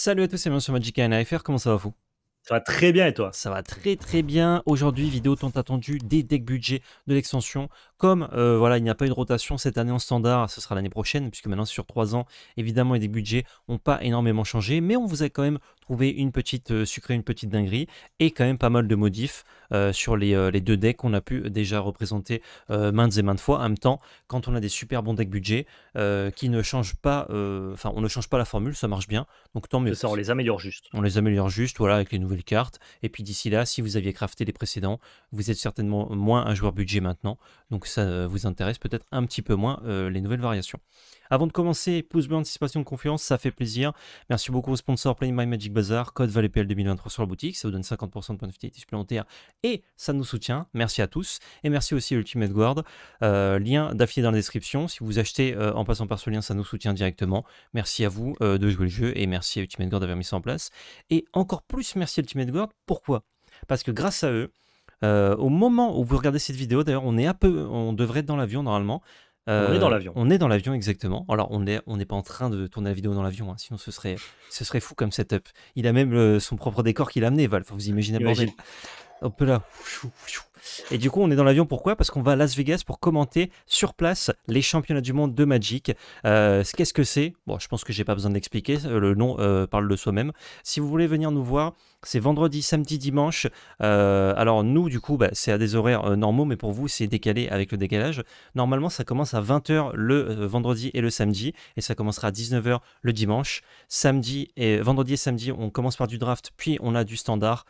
Salut à tous et bienvenue sur Magic AFR, comment ça va vous ça va très bien et toi Ça va très très bien. Aujourd'hui, vidéo tant attendue des decks budget de l'extension comme euh, voilà, il n'y a pas eu de rotation cette année en standard, ce sera l'année prochaine, puisque maintenant sur 3 ans, évidemment, les budgets n'ont pas énormément changé, mais on vous a quand même trouvé une petite euh, sucrée, une petite dinguerie, et quand même pas mal de modifs euh, sur les, deux decks qu'on a pu déjà représenter maintes et maintes fois. En même temps, quand on a des super bons decks budget qui ne changent pas, enfin, on ne change pas la formule, ça marche bien, donc tant mieux. Ça, on les améliore juste. On les améliore juste, voilà, avec les nouvelles cartes, et puis d'ici là, si vous aviez crafté les précédents, vous êtes certainement moins un joueur budget maintenant, donc ça euh, vous intéresse peut-être un petit peu moins euh, les nouvelles variations. Avant de commencer, pouce bleu anticipation de confiance, ça fait plaisir. Merci beaucoup aux sponsors Play My Magic Bazaar, code ValetPL 2023 sur la boutique, ça vous donne 50% de points de fidélité supplémentaires et ça nous soutient. Merci à tous et merci aussi à Ultimate Guard. Euh, lien d'affilée dans la description. Si vous achetez en passant par ce lien, ça nous soutient directement. Merci à vous de jouer le jeu et merci à Ultimate Guard d'avoir mis ça en place. Et encore plus merci à Ultimate Guard. Pourquoi Parce que grâce à eux, euh, au moment où vous regardez cette vidéo, d'ailleurs, on est un peu, on devrait être dans l'avion normalement. on est dans euh, l'avion. On est dans l'avion exactement. Alors on n'est on pas en train de tourner la vidéo dans l'avion, hein, sinon ce serait, ce serait fou comme setup. Il a même euh, son propre décor qu'il a amené, Val. vous imaginez le bordel. là. Et du coup, on est dans l'avion. Pourquoi Parce qu'on va à Las Vegas pour commenter sur place les championnats du monde de Magic. Euh, qu'est-ce que c'est Bon, je pense que j'ai pas besoin d'expliquer. Euh, le nom euh, parle de soi-même. Si vous voulez venir nous voir, c'est vendredi, samedi, dimanche. alors nous, du coup, bah, c'est à des horaires normaux, mais pour vous, c'est décalé avec le décalage. Normalement, ça commence à 20h le vendredi et le samedi, et ça commencera à 19h le dimanche. Samedi et vendredi et samedi, on commence par du draft, puis on a du standard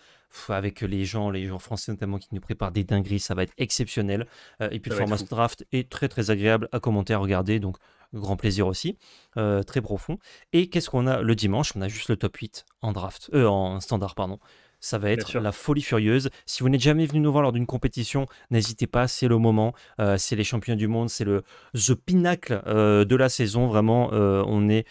avec les gens, les gens français notamment qui nous préparent des dingueries, ça va être exceptionnel. Euh, et puis le format draft est très très agréable à commenter, à regarder, donc grand plaisir aussi, euh, très profond. Et qu'est-ce qu'on a le dimanche On a juste le top 8 en draft, euh, en standard, pardon. Ça va être la folie furieuse. Si vous n'êtes jamais venu nous voir lors d'une compétition, n'hésitez pas, c'est le moment. c'est les champions du monde, c'est le the pinacle de la saison. Vraiment, on est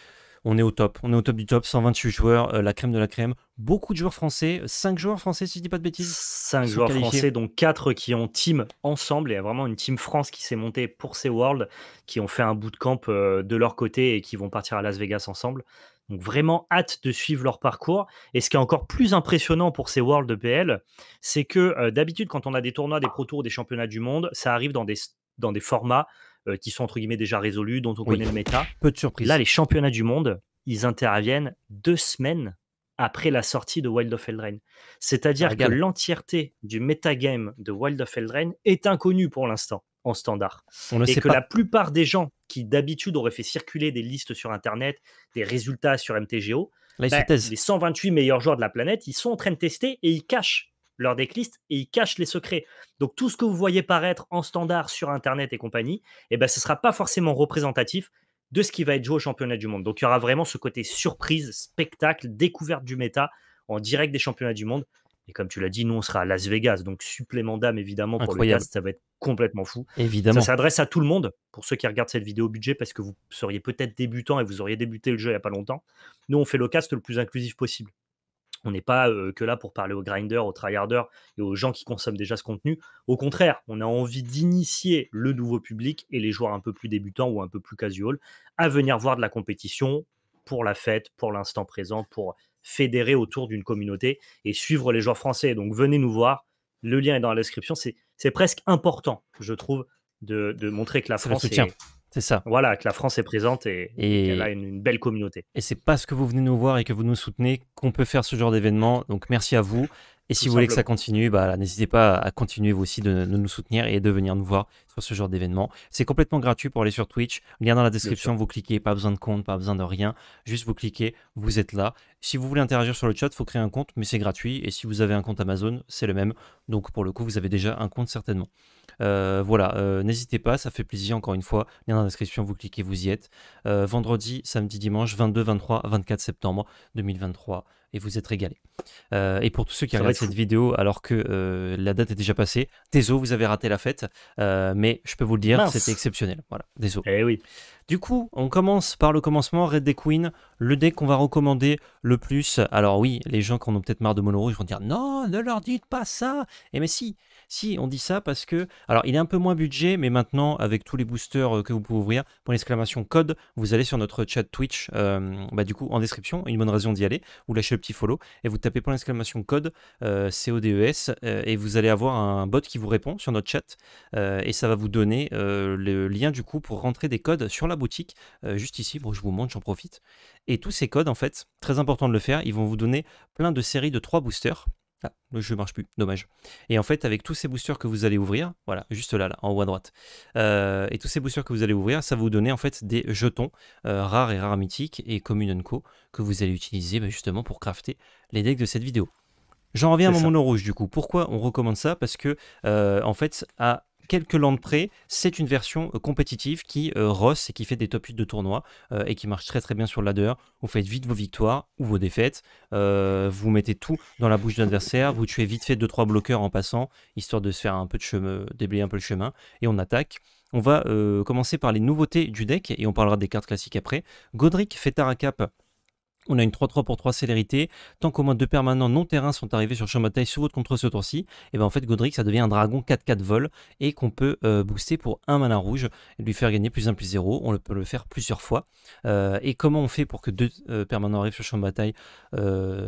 on est au top. On est au top du top. 128 joueurs, euh, la crème de la crème. Beaucoup de joueurs français. 5 joueurs français, si je dis pas de bêtises. 5 joueurs français, donc 4 qui ont team ensemble. Il y a vraiment une team France qui s'est montée pour ces Worlds, qui ont fait un bootcamp euh, de leur côté et qui vont partir à Las Vegas ensemble. Donc vraiment hâte de suivre leur parcours. Et ce qui est encore plus impressionnant pour ces Worlds de PL, c'est que euh, d'habitude quand on a des tournois, des Pro Tours, des championnats du monde, ça arrive dans des, dans des formats euh, qui sont entre guillemets déjà résolus, dont on connaît le méta. Peu de surprise. Là, les championnats du monde, ils interviennent deux semaines après la sortie de Wild of Eldraine. C'est-à-dire ah, que l'entièreté du metagame de Wild of Eldraine est inconnue pour l'instant en standard. On et sait que la plupart des gens qui d'habitude auraient fait circuler des listes sur Internet, des résultats sur MTGO, bah, les 128 meilleurs joueurs de la planète, ils sont en train de tester et ils cachent leur decklist et ils cachent les secrets. Donc tout ce que vous voyez paraître en standard sur Internet et compagnie, eh ben, ce ne sera pas forcément représentatif de ce qui va être joué au championnat du monde. Donc il y aura vraiment ce côté surprise, spectacle, découverte du méta en direct des championnats du monde. Et comme tu l'as dit, nous, on sera à Las Vegas. Donc, supplément d'âme, évidemment, pour le cast, ça va être complètement fou. Évidemment. Ça s'adresse à tout le monde, pour ceux qui regardent cette vidéo budget, parce que vous seriez peut-être débutant et vous auriez débuté le jeu il n'y a pas longtemps. Nous, on fait le cast le plus inclusif possible. On n'est pas que là pour parler aux grinders, aux tryharders et aux gens qui consomment déjà ce contenu. Au contraire, on a envie d'initier le nouveau public et les joueurs un peu plus débutants ou un peu plus casual à venir voir de la compétition pour la fête, pour l'instant présent, pour fédérer autour d'une communauté et suivre les joueurs français. Donc venez nous voir. Le lien est dans la description. C'est presque important, je trouve, de, de montrer que la France est, c'est ça. Voilà, que la France est présente et, qu'elle a une, belle communauté. Et c'est parce que vous venez nous voir et que vous nous soutenez qu'on peut faire ce genre d'événement. Donc merci à vous. Et si vous voulez que ça continue, bah, n'hésitez pas à continuer vous aussi de, nous soutenir et de venir nous voir ce genre d'événement. C'est complètement gratuit pour aller sur Twitch. Lien dans la description, vous cliquez, pas besoin de compte, pas besoin de rien. Juste vous cliquez, vous êtes là. Si vous voulez interagir sur le chat, faut créer un compte, mais c'est gratuit. Et si vous avez un compte Amazon, c'est le même. Donc pour le coup, vous avez déjà un compte certainement. Euh, voilà, euh, n'hésitez pas, ça fait plaisir encore une fois. Lien dans la description, vous cliquez, vous y êtes. Euh, vendredi, samedi, dimanche, 22, 23, 24 septembre 2023 et vous êtes régalé et pour tous ceux qui regardent cette vidéo alors que la date est déjà passée, désolé, vous avez raté la fête, mais mais je peux vous le dire, c'était exceptionnel. Voilà, désolé. Eh oui. Du coup, on commence par le commencement, Red Deck Queen, le deck qu'on va recommander le plus. Alors oui, les gens qui en ont peut-être marre de Mono Rouge vont dire non, ne leur dites pas ça. Et eh mais si, si, on dit ça parce que, alors il est un peu moins budget, mais maintenant avec tous les boosters euh, que vous pouvez ouvrir, pour l'exclamation code, vous allez sur notre chat Twitch, euh, bah, du coup en description, une bonne raison d'y aller, vous lâchez le petit follow et vous tapez pour l'exclamation code euh, d CODES s et vous allez avoir un bot qui vous répond sur notre chat et ça va vous donner le lien du coup pour rentrer des codes sur la boutique, euh, juste ici, bon, je vous montre, j'en profite. Et tous ces codes, en fait, très important de le faire, ils vont vous donner plein de séries de trois boosters. Ah, le jeu marche plus, dommage. Et en fait, avec tous ces boosters que vous allez ouvrir, voilà, juste là, là en haut à droite, euh, et tous ces boosters que vous allez ouvrir, ça va vous donner en fait des jetons euh, rares et rares mythiques et communes co que vous allez utiliser bah, justement pour crafter les decks de cette vidéo. J'en reviens à mon rouge du coup. Pourquoi on recommande ça Parce que en fait, à quelques landes près, c'est une version euh, compétitive qui euh, rosse et qui fait des top 8 de tournoi euh, et qui marche très très bien sur le ladder. Vous faites vite vos victoires ou vos défaites, vous mettez tout dans la bouche de l'adversaire, vous tuez vite fait 2-3 bloqueurs en passant, histoire de se faire un peu de chemin, déblayer un peu le chemin, et on attaque. On va commencer par les nouveautés du deck et on parlera des cartes classiques après. Godric fait Tarakap on a une 3-3 pour 3 célérité. Tant qu'au moins deux permanents non terrains sont arrivés sur champ de bataille sous votre contrôle ce tour-ci, et eh ben en fait Godric ça devient un dragon 4-4 vol et qu'on peut euh, booster pour un mana rouge et lui faire gagner plus 1 plus 0. On peut le faire plusieurs fois. Euh, et comment on fait pour que deux euh, permanents arrivent sur champ de bataille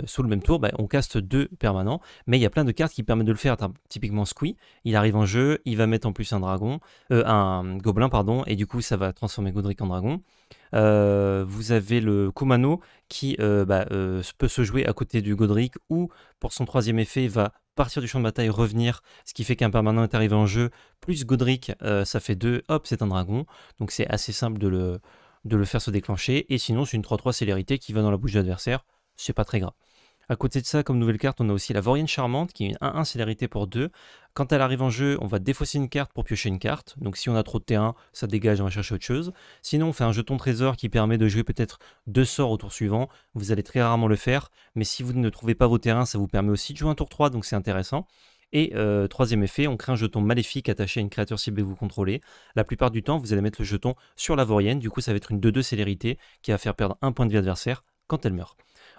sous le même tour ben, On caste deux permanents, mais il y a plein de cartes qui permettent de le faire. Typiquement Squee, il arrive en jeu, il va mettre en plus un dragon, un gobelin, pardon, et du coup ça va transformer Godric en dragon. Euh, vous avez le Komano qui euh, bah, euh, peut se jouer à côté du Godric ou pour son troisième effet va partir du champ de bataille, revenir, ce qui fait qu'un permanent est arrivé en jeu, plus Godric, ça fait deux, hop, c'est un dragon, donc c'est assez simple de le, de le faire se déclencher, et sinon c'est une 3-3 célérité qui va dans la bouche de l'adversaire, c'est pas très grave. À côté de ça, comme nouvelle carte, on a aussi la Vorienne Charmante qui est une 1-1 célérité pour 2. Quand elle arrive en jeu, on va défausser une carte pour piocher une carte. Donc si on a trop de terrain, ça dégage, on va chercher autre chose. Sinon, on fait un jeton trésor qui permet de jouer peut-être deux sorts au tour suivant. Vous allez très rarement le faire, mais si vous ne trouvez pas vos terrains, ça vous permet aussi de jouer un tour 3, donc c'est intéressant. Et euh, troisième effet, on crée un jeton maléfique attaché à une créature cible que vous contrôlez. La plupart du temps, vous allez mettre le jeton sur la vorienne du coup ça va être une 2-2 célérité qui va faire perdre un point de vie adversaire quand elle meurt.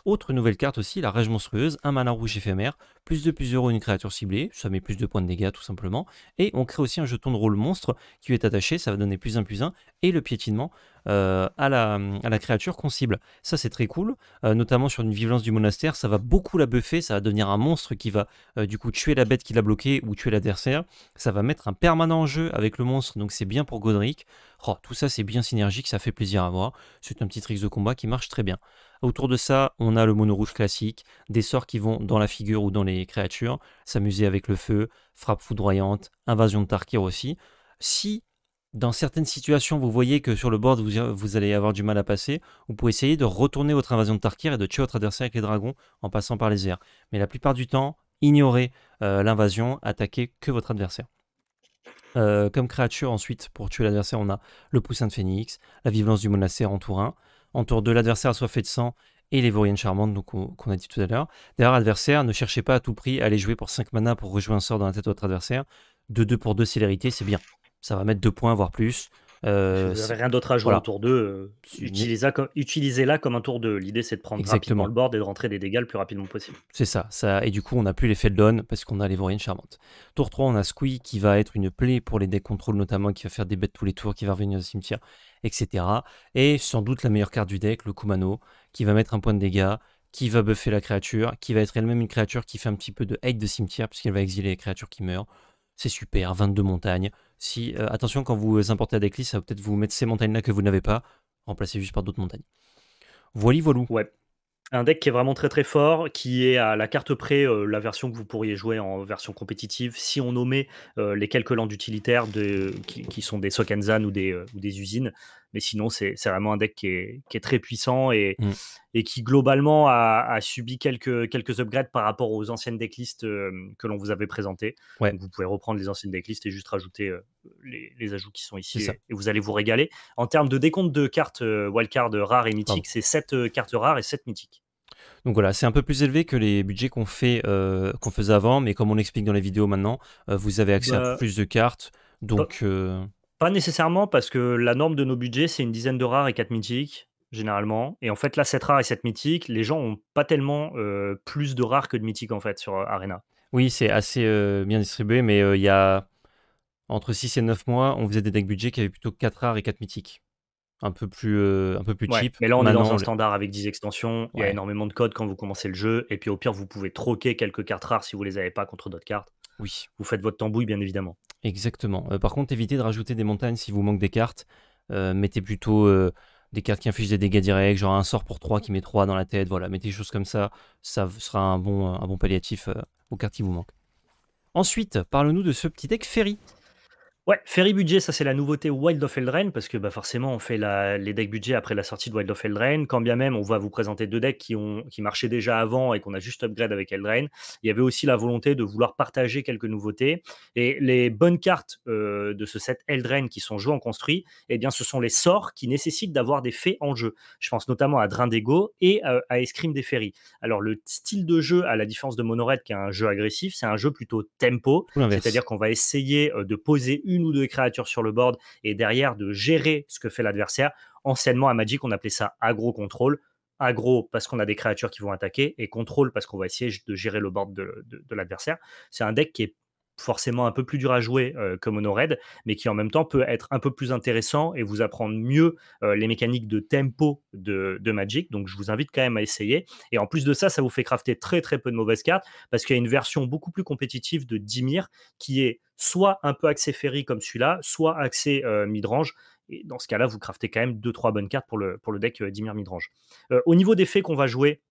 Autre nouvelle carte aussi, la Rage Monstrueuse, un malin rouge éphémère, plus de plus euros une créature ciblée, ça met plus de points de dégâts tout simplement, et on crée aussi un jeton de rôle monstre qui lui est attaché, ça va donner plus un plus un et le piétinement euh, à, la, à, la, créature qu'on cible. Ça c'est très cool, euh, notamment sur une violence du monastère, ça va beaucoup la buffer, ça va devenir un monstre qui va euh, du coup tuer la bête qui l'a bloqué ou tuer l'adversaire, ça va mettre un permanent en jeu avec le monstre, donc c'est bien pour Godric. Oh, tout ça c'est bien synergique, ça fait plaisir à voir, c'est un petit trick de combat qui marche très bien. Autour de ça, on a le mono rouge classique, des sorts qui vont dans la figure ou dans les créatures, s'amuser avec le feu, frappe foudroyante, invasion de Tarkir aussi. Si dans certaines situations, vous voyez que sur le board, vous, allez avoir du mal à passer, vous pouvez essayer de retourner votre invasion de Tarkir et de tuer votre adversaire avec les dragons en passant par les airs. Mais la plupart du temps, ignorez euh, l'invasion, attaquez que votre adversaire. Euh, comme créature, ensuite, pour tuer l'adversaire, on a le poussin de phénix, la violence du monastère en 1, tour de l'adversaire fait de sang et les Vauriennes charmantes qu'on a dit tout à l'heure. D'ailleurs, adversaire, ne cherchez pas à tout prix à les jouer pour 5 mana pour rejouer un sort dans la tête de votre adversaire. De 2 pour 2 célérité, c'est bien. Ça va mettre 2 points, voire plus. Euh, rien d'autre à jouer au en tour 2, euh, utilisez-la comme, un tour 2. L'idée, c'est de prendre rapidement le board et de rentrer des dégâts le plus rapidement possible. C'est ça, Et du coup, on n'a plus l'effet de donne parce qu'on a les Vauriennes charmantes. Tour 3, on a Squee qui va être une plaie pour les decks contrôle notamment, qui va faire des bêtes tous les tours, qui va revenir au cimetière etc. Et sans doute la meilleure carte du deck, le Kumano, qui va mettre un point de dégâts, qui va buffer la créature, qui va être elle-même une créature qui fait un petit peu de hate de cimetière, puisqu'elle va exiler les créatures qui meurent. C'est super, 22 montagnes. Si, euh, attention, quand vous euh, importez à decklist, ça va peut-être vous mettre ces montagnes-là que vous n'avez pas, remplacées juste par d'autres montagnes. Voilà, voilou. Ouais un deck qui est vraiment très très fort, qui est à la carte près euh, la version que vous pourriez jouer en version compétitive si on nommait euh, les quelques landes utilitaires qui, sont des Sokkenzan ou des, euh, ou des usines. Mais sinon, c'est vraiment un deck qui est, très puissant et, mm. qui globalement a, subi quelques, quelques upgrades par rapport aux anciennes decklists euh, que l'on vous avait présentées. vous pouvez reprendre les anciennes decklists et juste rajouter euh, les, ajouts qui sont ici et, vous allez vous régaler. En termes de décompte de cartes euh, wildcard rares et mythiques, c'est 7 cartes rares et 7 mythiques. Donc voilà, c'est un peu plus élevé que les budgets qu'on qu'on faisait avant, mais comme on explique dans les vidéos maintenant, vous avez accès à bah plus de cartes. Bah Donc. Pas nécessairement parce que la norme de nos budgets, c'est une dizaine de rares et quatre mythiques, généralement. Et en fait, là, 7 rares et 7 mythiques, les gens n'ont pas tellement euh, plus de rares que de mythiques, en fait, sur euh, Arena. Oui, c'est assez euh, bien distribué, mais il y a entre 6 et 9 mois, on faisait des decks budget qui avaient plutôt 4 rares et 4 mythiques. Un peu plus, un peu plus cheap. Mais là, on est dans un standard avec 10 extensions. Il y a énormément de codes quand vous commencez le jeu. Et puis, au pire, vous pouvez troquer quelques cartes rares si vous les avez pas contre d'autres cartes. Oui. Vous faites votre tambouille, bien évidemment. Exactement. Euh, par contre, évitez de rajouter des montagnes si vous manque des cartes. Euh, mettez plutôt euh, des cartes qui infligent des dégâts directs, genre un sort pour 3 qui met 3 dans la tête. Voilà, mettez des choses comme ça. Ça sera un bon, un bon palliatif aux cartes qui vous manquent. Ensuite, parle-nous de ce petit deck Ferry. Ouais, Ferry Budget, ça c'est la nouveauté Wild of Eldraine, parce que bah, forcément on fait les decks budget après la sortie de Wild of Eldraine. Quand bien même on va vous présenter deux decks qui, ont, qui marchaient déjà avant et qu'on a juste upgrade avec Eldraine, il y avait aussi la volonté de vouloir partager quelques nouveautés. Et les bonnes cartes euh, de ce set Eldraine qui sont jouées en construit, eh bien ce sont les sorts qui nécessitent d'avoir des faits en jeu. Je pense notamment à Drain d'ego et euh, à, à des Ferries. Alors le style de jeu, à la différence de Monored qui est un jeu agressif, c'est un jeu plutôt tempo, c'est-à-dire qu'on va essayer euh, de poser une une ou deux créatures sur le board et derrière de gérer ce que fait l'adversaire. Anciennement, à Magic, on appelait ça agro-contrôle. Agro parce qu'on a des créatures qui vont attaquer et contrôle parce qu'on va essayer de gérer le board de, de l'adversaire. C'est un deck qui est forcément un peu plus dur à jouer euh, que Mono Red, mais qui en même temps peut être un peu plus intéressant et vous apprendre mieux euh, les mécaniques de tempo de, Magic. Donc je vous invite quand même à essayer. Et en plus de ça, ça vous fait crafter très très peu de mauvaises cartes parce qu'il y a une version beaucoup plus compétitive de Dimir qui est soit un peu axé ferry comme celui-là, soit axé euh, midrange. Et dans ce cas-là, vous craftez quand même 2-3 bonnes cartes pour le, pour le deck Dimir Midrange. au niveau des faits qu'on va jouer,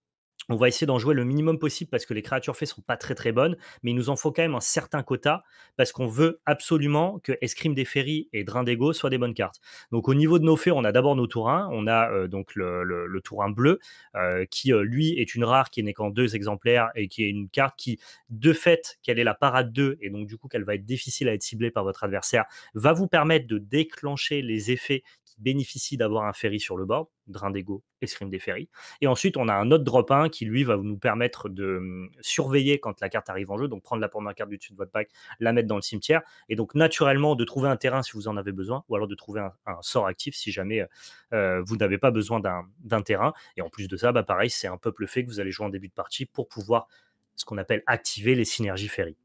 on va essayer d'en jouer le minimum possible parce que les créatures fées sont pas très très bonnes, mais il nous en faut quand même un certain quota parce qu'on veut absolument que Escrime des Ferries et d'Ego soient des bonnes cartes. Donc au niveau de nos fées, on a d'abord nos tourins, on a euh, donc le, le, bleu euh, qui euh, lui est une rare qui n'est qu'en deux exemplaires et qui est une carte qui de fait qu'elle est la parade 2 et donc du coup qu'elle va être difficile à être ciblée par votre adversaire va vous permettre de déclencher les effets bénéficie d'avoir un ferry sur le bord drain d'ego, escrime des ferries. Et ensuite, on a un autre drop 1 qui, lui, va nous permettre de hum, surveiller quand la carte arrive en jeu, donc prendre la première carte du dessus de votre pack, la mettre dans le cimetière, et donc naturellement de trouver un terrain si vous en avez besoin, ou alors de trouver un, sort actif si jamais euh, euh, vous n'avez pas besoin d'un terrain. Et en plus de ça, bah, pareil, c'est un peuple fait que vous allez jouer en début de partie pour pouvoir ce qu'on appelle activer les synergies ferries.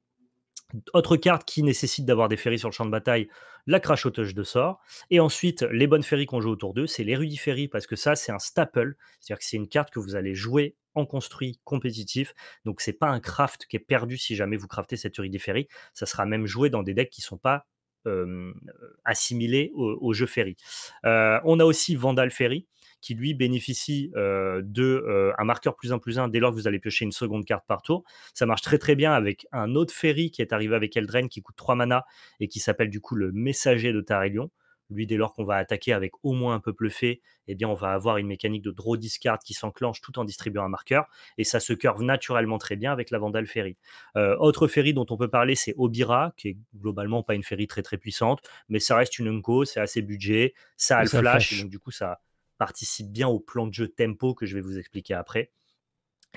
Autre carte qui nécessite d'avoir des ferries sur le champ de bataille, la crachoteuse de sort, et ensuite les bonnes ferries qu'on joue autour d'eux, c'est les parce que ça, c'est un staple, c'est-à-dire que c'est une carte que vous allez jouer en construit compétitif. Donc c'est pas un craft qui est perdu si jamais vous craftez cette Uridi Ça sera même joué dans des decks qui sont pas euh, assimilés au, jeu Ferry. Euh, on a aussi Vandal Ferry qui lui bénéficie d'un euh, de euh, un marqueur plus un plus un dès lors que vous allez piocher une seconde carte par tour. Ça marche très très bien avec un autre ferry qui est arrivé avec Eldraine qui coûte 3 mana et qui s'appelle du coup le messager de Tarelion. Lui, dès lors qu'on va attaquer avec au moins un peuple fait, eh bien, on va avoir une mécanique de draw discard qui s'enclenche tout en distribuant un marqueur. Et ça se curve naturellement très bien avec la Vandal Ferry. Euh, autre ferry dont on peut parler, c'est Obira, qui est globalement pas une ferry très très puissante, mais ça reste une Unko, c'est assez budget, ça a le flash, et donc du coup, ça, participe bien au plan de jeu tempo que je vais vous expliquer après.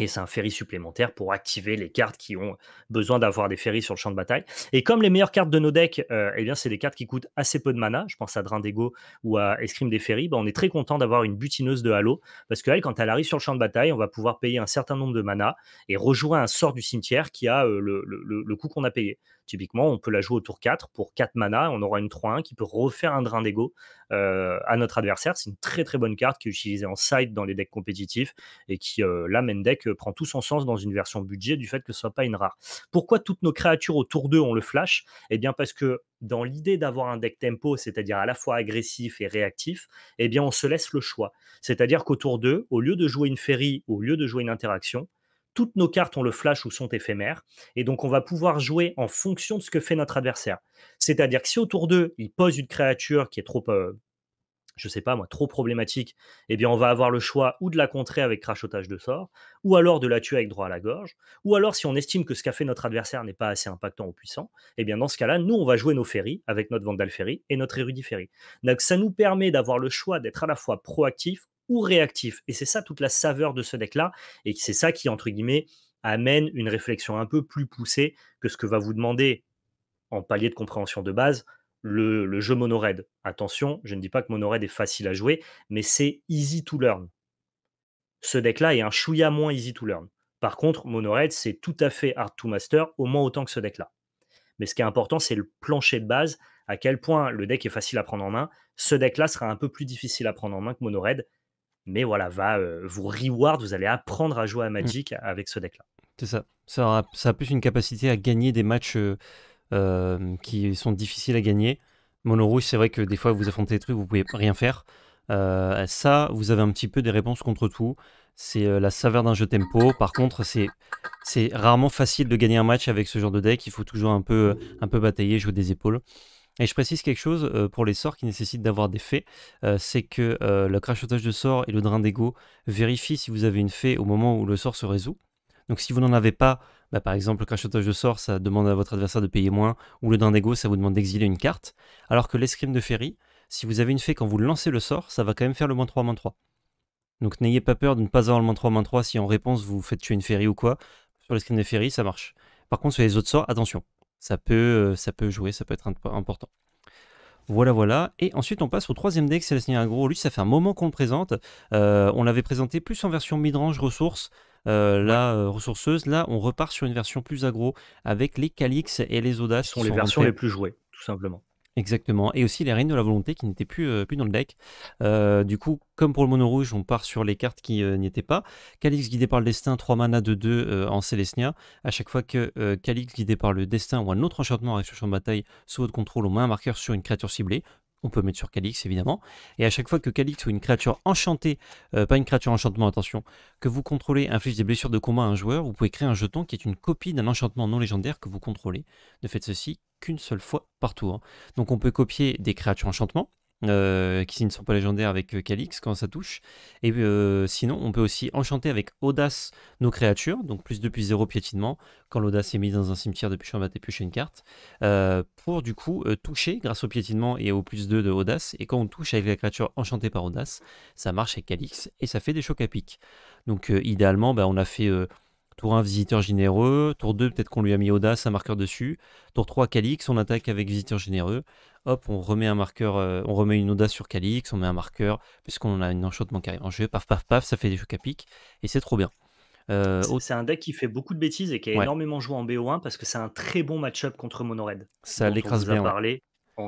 Et c'est un ferry supplémentaire pour activer les cartes qui ont besoin d'avoir des ferries sur le champ de bataille. Et comme les meilleures cartes de nos decks, euh, eh bien, c'est des cartes qui coûtent assez peu de mana. Je pense à Drindego ou à Escrime des Ferries. Ben, on est très content d'avoir une butineuse de Halo parce qu'elle, quand elle arrive sur le champ de bataille, on va pouvoir payer un certain nombre de mana et rejouer un sort du cimetière qui a euh, le coût qu'on a payé. Typiquement, on peut la jouer au tour 4 pour 4 mana. On aura une 3-1 qui peut refaire un drain d'ego euh, à notre adversaire. C'est une très très bonne carte qui est utilisée en side dans les decks compétitifs et qui, là, euh, là, deck, euh, prend tout son sens dans une version budget du fait que ce soit pas une rare. Pourquoi toutes nos créatures au tour 2 ont le flash Eh bien, parce que dans l'idée d'avoir un deck tempo, c'est-à-dire à la fois agressif et réactif, eh bien on se laisse le choix. C'est-à-dire qu'au tour 2, au lieu de jouer une ferry, au lieu de jouer une interaction, toutes nos cartes ont le flash ou sont éphémères. Et donc, on va pouvoir jouer en fonction de ce que fait notre adversaire. C'est-à-dire que si autour d'eux, il pose une créature qui est trop, euh, je sais pas moi, trop problématique, eh bien, on va avoir le choix ou de la contrer avec crachotage de sort, ou alors de la tuer avec droit à la gorge, ou alors si on estime que ce qu'a fait notre adversaire n'est pas assez impactant ou puissant, eh bien, dans ce cas-là, nous, on va jouer nos ferries avec notre Vandal Ferry et notre Érudit Ferry. Donc, ça nous permet d'avoir le choix d'être à la fois proactif, ou réactif. Et c'est ça toute la saveur de ce deck-là, et c'est ça qui, entre guillemets, amène une réflexion un peu plus poussée que ce que va vous demander en palier de compréhension de base le, jeu mono Attention, je ne dis pas que mono est facile à jouer, mais c'est easy to learn. Ce deck-là est un chouïa moins easy to learn. Par contre, mono c'est tout à fait hard to master, au moins autant que ce deck-là. Mais ce qui est important, c'est le plancher de base, à quel point le deck est facile à prendre en main. Ce deck-là sera un peu plus difficile à prendre en main que mono mais voilà, va euh, vous reward, vous allez apprendre à jouer à mmh. Magic avec ce deck-là. C'est ça. Ça a, plus une capacité à gagner des matchs euh, euh, qui sont difficiles à gagner. Mono rouge, c'est vrai que des fois vous affrontez des trucs, vous pouvez rien faire. ça, vous avez un petit peu des réponses contre tout. C'est la saveur d'un jeu tempo. Par contre, c'est c'est rarement facile de gagner un match avec ce genre de deck. Il faut toujours un peu un peu batailler, jouer des épaules. Et je précise quelque chose euh, pour les sorts qui nécessitent d'avoir des fées, euh, c'est que euh, le crachotage de sort et le drain d'ego vérifient si vous avez une fée au moment où le sort se résout. Donc si vous n'en avez pas, bah, par exemple, le crachotage de sort, ça demande à votre adversaire de payer moins, ou le drain d'ego, ça vous demande d'exiler une carte. Alors que l'escrime de Ferry, si vous avez une fée quand vous lancez le sort, ça va quand même faire le moins 3, moins 3. Donc n'ayez pas peur de ne pas avoir le moins 3, moins 3 si en réponse vous faites tuer une ferry ou quoi. Sur l'escrime de Ferry, ça marche. Par contre, sur les autres sorts, attention ça peut, euh, ça peut jouer, ça peut être important. Voilà, voilà. Et ensuite, on passe au troisième deck, c'est la Seigneur Agro. Lui, ça fait un moment qu'on le présente. Euh, on l'avait présenté plus en version midrange ressources, euh, là, ressourceuse. Là, on repart sur une version plus agro avec les Calix et les Audaces. sont les versions les plus jouées, tout simplement. Exactement. Et aussi les reines de la volonté qui n'étaient plus, euh, plus dans le deck. Euh, du coup, comme pour le mono rouge, on part sur les cartes qui euh, n'y étaient pas. Calix guidé par le destin, 3 mana de 2 en Célestia. À chaque fois que Calix guidé par le destin ou un autre enchantement arrive sur de bataille sous votre contrôle, au moins un marqueur sur une créature ciblée on peut mettre sur Calix évidemment. Et à chaque fois que Calix ou une créature enchantée, euh, pas une créature enchantement, attention, que vous contrôlez inflige des blessures de combat à un joueur, vous pouvez créer un jeton qui est une copie d'un enchantement non légendaire que vous contrôlez. Ne faites ceci qu'une seule fois par tour. Hein. Donc on peut copier des créatures enchantement, euh, qui ne sont pas légendaires avec euh, Calix quand ça touche. Et euh, sinon, on peut aussi enchanter avec Audace nos créatures, donc plus plus 0 piétinement, quand l'Audace est mise dans un cimetière depuis un piocher une carte, pour du coup toucher grâce au piétinement et au plus 2 de Audace. Et quand on touche avec la créature enchantée par Audace, ça marche avec Calix et ça fait des chocs à pic. Donc idéalement, bah, on a fait Tour 1, visiteur généreux. Tour 2, peut-être qu'on lui a mis audace, un marqueur dessus. Tour 3, Calix, on attaque avec visiteur généreux. Hop, on remet un marqueur, euh, on remet une audace sur Calix, on met un marqueur, puisqu'on a une enchantement qui en jeu. Paf, paf, paf, ça fait des chocs à Et c'est trop bien. Euh, c'est un deck qui fait beaucoup de bêtises et qui a énormément joué en BO1 parce que c'est un très bon match-up contre Monored. Ça l'écrase bien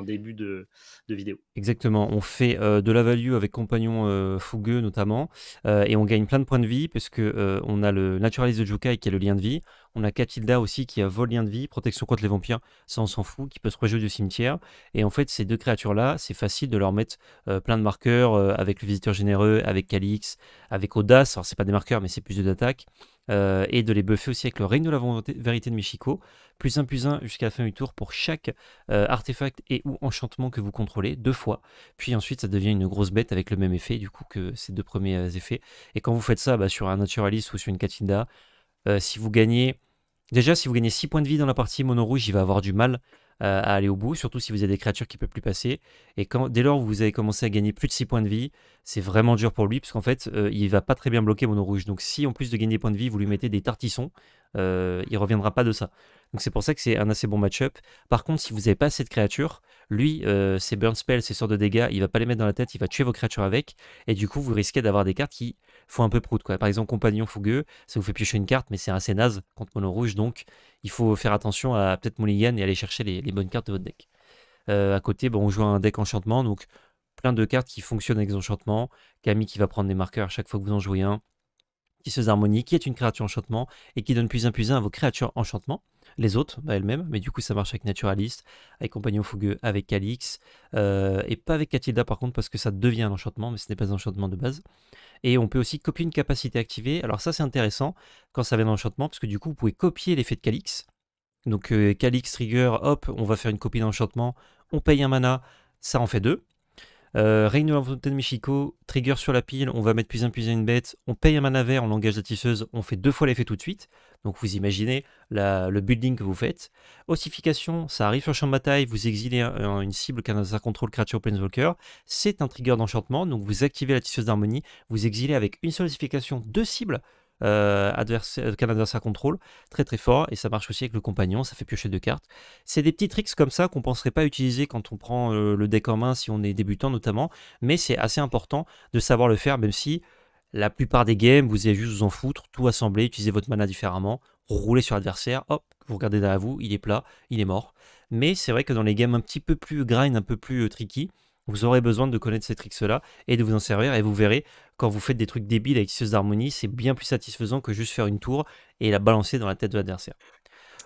début de, vidéo. Exactement, on fait euh, de la value avec Compagnon euh, Fougueux notamment, euh, et on gagne plein de points de vie, puisque on a le Naturaliste de Jukai qui a le lien de vie, on a Katilda aussi qui a vol lien de vie, protection contre les vampires, ça on s'en fout, qui peut se rejouer du cimetière, et en fait ces deux créatures-là, c'est facile de leur mettre plein de marqueurs avec le Visiteur Généreux, avec Calix, avec Audace, alors c'est pas des marqueurs mais c'est plus de euh, et de les buffer aussi avec le règne de la vérité de Michiko. Plus 1 plus 1 jusqu'à la fin du tour pour chaque euh, artefact et ou enchantement que vous contrôlez, deux fois. Puis ensuite, ça devient une grosse bête avec le même effet, du coup, que ces deux premiers euh, effets. Et quand vous faites ça bah, sur un naturaliste ou sur une Katinda, si vous gagnez. Déjà, si vous gagnez 6 points de vie dans la partie mono rouge, il va avoir du mal euh, à aller au bout, surtout si vous avez des créatures qui ne peuvent plus passer. Et quand, dès lors vous avez commencé à gagner plus de 6 points de vie, c'est vraiment dur pour lui, parce qu'en fait, il euh, il va pas très bien bloquer Mono Rouge. Donc si en plus de gagner des points de vie, vous lui mettez des tartissons, euh, il reviendra pas de ça. Donc c'est pour ça que c'est un assez bon match-up. Par contre, si vous n'avez pas cette créature, lui, ses euh, burn spells, ses sorts de dégâts, il va pas les mettre dans la tête, il va tuer vos créatures avec. Et du coup, vous risquez d'avoir des cartes qui font un peu prout. Quoi. Par exemple, Compagnon Fougueux, ça vous fait piocher une carte, mais c'est assez naze contre Mono Rouge. Donc, il faut faire attention à peut-être Mulligan et aller chercher les, bonnes cartes de votre deck. Euh, à côté, bon, on joue un deck enchantement. Donc, plein de cartes qui fonctionnent avec les enchantements. Camille qui va prendre des marqueurs à chaque fois que vous en jouez un qui se harmonie, qui est une créature enchantement, et qui donne plus un plus un à vos créatures enchantement. Les autres, bah, elles-mêmes, mais du coup ça marche avec Naturalist, avec Compagnon Fougueux, avec Calix, euh, et pas avec Katilda par contre parce que ça devient un enchantement, mais ce n'est pas un enchantement de base. Et on peut aussi copier une capacité activée, alors ça c'est intéressant quand ça vient enchantement, parce que du coup vous pouvez copier l'effet de Calix. Donc euh, Calix, Trigger, hop, on va faire une copie d'enchantement, on paye un mana, ça en fait deux. Réunion euh, Règne de la de Michiko, trigger sur la pile, on va mettre plus puisin une bête, on paye un mana vert, on engage la tisseuse, on fait deux fois l'effet tout de suite. Donc vous imaginez le building que vous faites. Ossification, ça arrive sur champ de bataille, vous exilez une cible qui a contrôle créature planeswalker. C'est un trigger d'enchantement, donc vous activez la tisseuse d'harmonie, vous exilez avec une seule ossification deux cibles euh, euh, adversaire, contrôle, très très fort, et ça marche aussi avec le compagnon, ça fait piocher deux cartes. C'est des petits tricks comme ça qu'on penserait pas utiliser quand on prend euh, le deck en main, si on est débutant notamment, mais c'est assez important de savoir le faire, même si la plupart des games, vous allez juste vous en foutre, tout assembler, utiliser votre mana différemment, rouler sur l'adversaire, hop, vous regardez derrière vous, il est plat, il est mort. Mais c'est vrai que dans les games un petit peu plus grind, un peu plus tricky, vous aurez besoin de connaître ces tricks-là et de vous en servir. Et vous verrez, quand vous faites des trucs débiles avec Cieuse d'Harmonie, c'est bien plus satisfaisant que juste faire une tour et la balancer dans la tête de l'adversaire.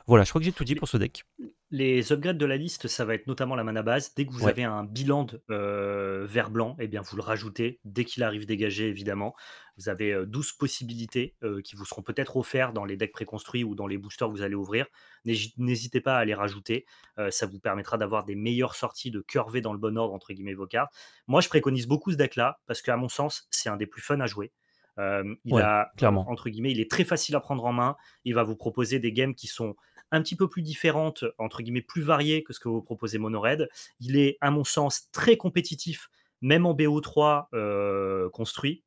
Voilà, je crois que j'ai tout dit pour ce deck les upgrades de la liste, ça va être notamment la mana base. Dès que vous avez un bilan de, euh, vert blanc, eh bien vous le rajoutez dès qu'il arrive dégagé, évidemment. Vous avez 12 euh, possibilités euh, qui vous seront peut-être offertes dans les decks préconstruits ou dans les boosters que vous allez ouvrir. N'hésitez pas à les rajouter. ça vous permettra d'avoir des meilleures sorties, de curver dans le bon ordre, entre guillemets, vos cartes. Moi, je préconise beaucoup ce deck-là parce qu'à mon sens, c'est un des plus fun à jouer. il a, entre guillemets, il est très facile à prendre en main. Il va vous proposer des games qui sont un petit peu plus différente, entre guillemets plus variée que ce que vous proposez Monored. Il est, à mon sens, très compétitif, même en BO3 euh, construit.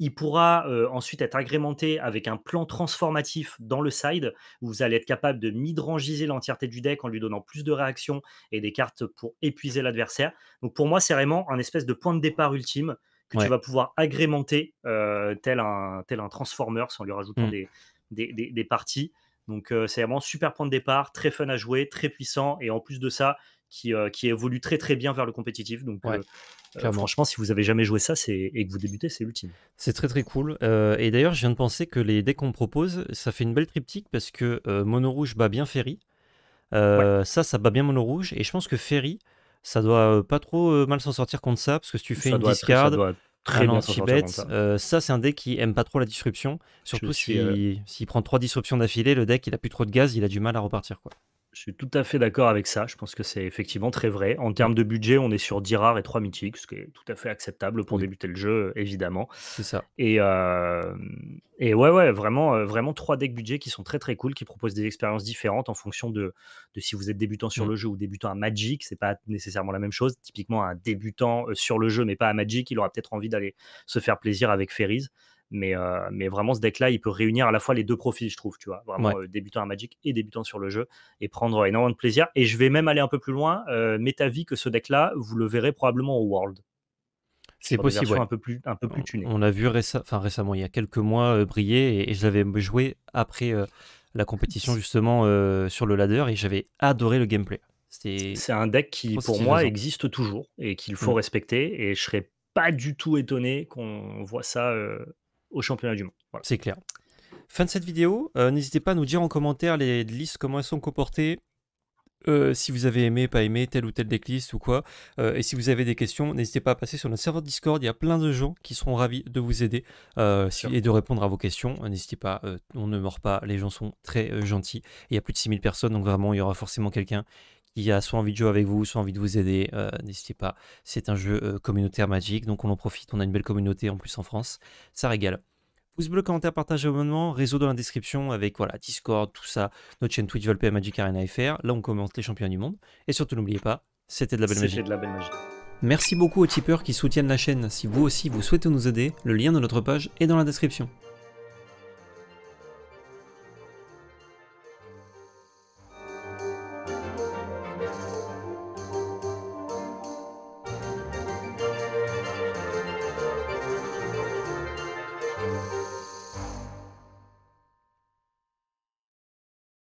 Il pourra euh, ensuite être agrémenté avec un plan transformatif dans le side, où vous allez être capable de midrangiser l'entièreté du deck en lui donnant plus de réactions et des cartes pour épuiser l'adversaire. Donc pour moi, c'est vraiment un espèce de point de départ ultime que tu vas pouvoir agrémenter euh, tel, un, tel un transformer en lui rajoutant mmh. des, des, parties. Donc euh, c'est vraiment super point de départ, très fun à jouer, très puissant et en plus de ça qui, euh, qui évolue très très bien vers le compétitif. Donc euh, franchement, si vous avez jamais joué ça et que vous débutez, c'est ultime. C'est très très cool. et d'ailleurs, je viens de penser que les decks qu'on propose, ça fait une belle triptyque parce que Mono Rouge bat bien Ferry. Ça, ça bat bien Mono Rouge. Et je pense que Ferry, ça doit pas trop mal s'en sortir contre ça parce que si tu fais une discard, Très euh, ça. c'est un deck qui aime pas trop la disruption. Surtout si s'il euh, s'il prend trois disruptions d'affilée, le deck il a plus trop de gaz, il a du mal à repartir. quoi. Je suis tout à fait d'accord avec ça. Je pense que c'est effectivement très vrai. En termes de budget, on est sur 10 rares et 3 mythiques, ce qui est tout à fait acceptable pour débuter le jeu, évidemment. C'est ça. Et, euh, et ouais, ouais, vraiment, euh, vraiment 3 decks budget qui sont très très cool, qui proposent des expériences différentes en fonction de, de si vous êtes débutant sur mm. le jeu ou débutant à Magic. C'est pas nécessairement la même chose. Typiquement, un débutant euh, sur le jeu, mais pas à Magic, il aura peut-être envie d'aller se faire plaisir avec Ferries. Euh, mais, vraiment, ce deck-là, il peut réunir à la fois les deux profils, je trouve, tu vois. Euh, débutant à Magic et débutant sur le jeu, et prendre énormément de plaisir. Et je vais même aller un peu plus loin. Euh, à avis que ce deck-là, vous le verrez probablement au World. C'est possible. Un peu plus, un peu plus tuné. On a vu récemment, il y a quelques mois, euh, briller, et, je l'avais joué après la compétition, justement, sur le ladder, et j'avais adoré le gameplay. C'est un deck qui, pour moi, hein. existe toujours et qu'il faut mm. respecter. Et je serais pas du tout étonné qu'on voit ça au championnat du monde. C'est clair. Fin de cette vidéo, euh, n'hésitez pas à nous dire en commentaire les listes, comment elles sont comportées, euh, si vous avez aimé, pas aimé, telle ou telle listes ou quoi. Euh, et si vous avez des questions, n'hésitez pas à passer sur notre serveur Discord. Il y a plein de gens qui seront ravis de vous aider et de répondre à vos questions. N'hésitez pas, on ne mord pas. Les gens sont très gentils. Il y a plus de 6000 personnes, donc vraiment, il y aura forcément quelqu'un a soit envie de jouer avec vous, soit envie de vous aider. Euh, n'hésitez pas, c'est un jeu euh, communautaire magique, donc on en profite, on a une belle communauté en plus en France, ça régale. Pouce bleu, commentaire, partage, abonnement, réseau dans la description avec voilà, Discord, tout ça, notre chaîne Twitch, Volpe, Magic Arena FR. Là, on commence les champions du monde. Et surtout, n'oubliez pas, c'était de la belle magie. de la belle magie. Merci beaucoup aux tipeurs qui soutiennent la chaîne. Si vous aussi vous souhaitez nous aider, le lien de notre page est dans la description.